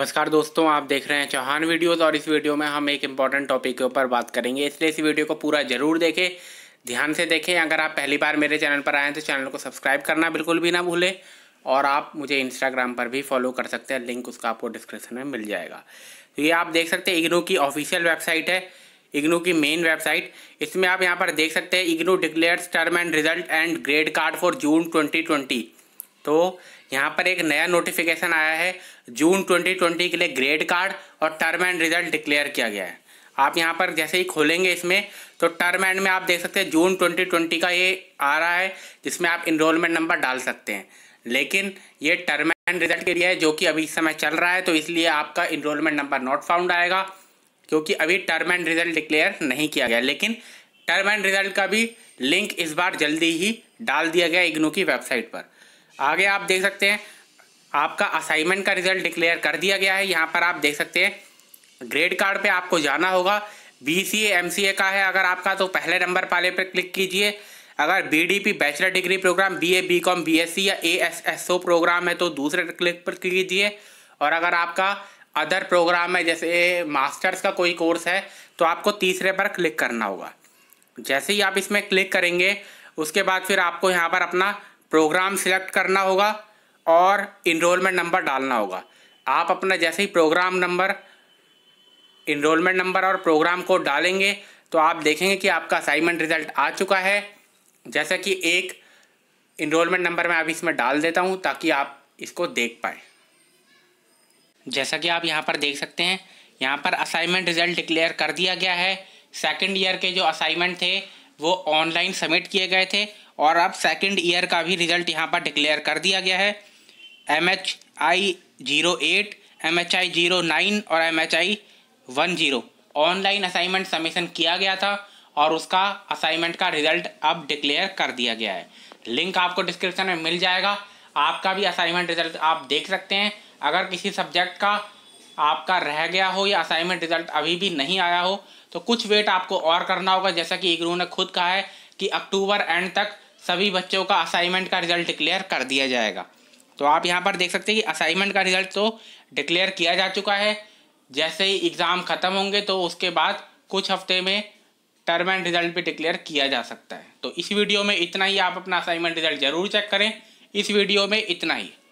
नमस्कार दोस्तों आप देख रहे हैं चौहान वीडियोस और इस वीडियो में हम एक इम्पॉर्टेंट टॉपिक के ऊपर बात करेंगे इसलिए इस वीडियो को पूरा जरूर देखें ध्यान से देखें अगर आप पहली बार मेरे चैनल पर आए हैं तो चैनल को सब्सक्राइब करना बिल्कुल भी ना भूलें और आप मुझे इंस्टाग्राम पर भी फॉलो कर सकते हैं लिंक उसका आपको डिस्क्रिप्शन में मिल जाएगा तो ये आप देख सकते हैं इग्नू की ऑफिशियल वेबसाइट है इग्नू की मेन वेबसाइट इसमें आप यहाँ पर देख सकते हैं IGNOU declares term end result and grade card for June twenty तो यहाँ पर एक नया नोटिफिकेशन आया है जून 2020 के लिए ग्रेड कार्ड और टर्म एंड रिजल्ट डिक्लेयर किया गया है आप यहाँ पर जैसे ही खोलेंगे इसमें तो टर्म एंड में आप देख सकते हैं जून 2020 का ये आ रहा है जिसमें आप इनरोलमेंट नंबर डाल सकते हैं लेकिन ये टर्म एंड रिजल्ट के लिए है जो कि अभी इस समय चल रहा है तो इसलिए आपका इनरोलमेंट नंबर नॉट फाउंड आएगा क्योंकि अभी टर्म एंड रिजल्ट डिक्लेयर नहीं किया गया लेकिन टर्म एंड रिजल्ट का भी लिंक इस बार जल्दी ही डाल दिया गया इग्नू की वेबसाइट पर आगे आप देख सकते हैं आपका असाइनमेंट का रिजल्ट डिक्लेयर कर दिया गया है यहाँ पर आप देख सकते हैं ग्रेड कार्ड पे आपको जाना होगा बी सी एम सी ए का है अगर आपका तो पहले नंबर पाले पर क्लिक कीजिए अगर B D P bachelor degree program B A B com B S C या A S S O program है तो दूसरे क्लिक पर क्लिक कीजिए और अगर आपका अदर प्रोग्राम है जैसे मास्टर्स का कोई कोर्स है तो आपको तीसरे पर क्लिक करना होगा जैसे ही आप इसमें क्लिक करेंगे उसके बाद फिर आपको यहाँ पर अपना प्रोग्राम सिलेक्ट करना होगा और इनरोलमेंट नंबर डालना होगा आप अपना जैसे ही प्रोग्राम नंबर इनरोलमेंट नंबर और प्रोग्राम कोड डालेंगे तो आप देखेंगे कि आपका असाइनमेंट रिजल्ट आ चुका है जैसा कि एक इनरोलमेंट नंबर मैं अभी इसमें डाल देता हूँ ताकि आप इसको देख पाएँ जैसा कि आप यहाँ पर देख सकते हैं यहाँ पर असाइनमेंट रिजल्ट डिक्लेयर कर दिया गया है सेकेंड ईयर के जो असाइनमेंट थे वो ऑनलाइन सबमिट किए गए थे और अब सेकेंड ईयर का भी रिजल्ट यहाँ पर डिक्लेयर कर दिया गया है M H I zero eight M H I zero nine और M H I one zero online assignment submission किया गया था और उसका असाइनमेंट का रिजल्ट अब डिक्लेयर कर दिया गया है लिंक आपको डिस्क्रिप्शन में मिल जाएगा आपका भी असाइनमेंट रिजल्ट आप देख सकते हैं अगर किसी सब्जेक्ट का आपका रह गया हो या असाइनमेंट रिजल्ट अभी भी नहीं आया हो तो कुछ वेट आपको और करना होगा जैसा कि इग्रू ने खुद कहा है कि अक्टूबर एंड तक सभी बच्चों का असाइनमेंट का रिजल्ट डिक्लेयर कर दिया जाएगा तो आप यहाँ पर देख सकते हैं कि असाइनमेंट का रिजल्ट तो डिक्लेयर किया जा चुका है जैसे ही एग्ज़ाम ख़त्म होंगे तो उसके बाद कुछ हफ्ते में टर्म एंड रिजल्ट भी डिक्लेयर किया जा सकता है तो इस वीडियो में इतना ही आप अपना असाइनमेंट रिजल्ट ज़रूर चेक करें इस वीडियो में इतना ही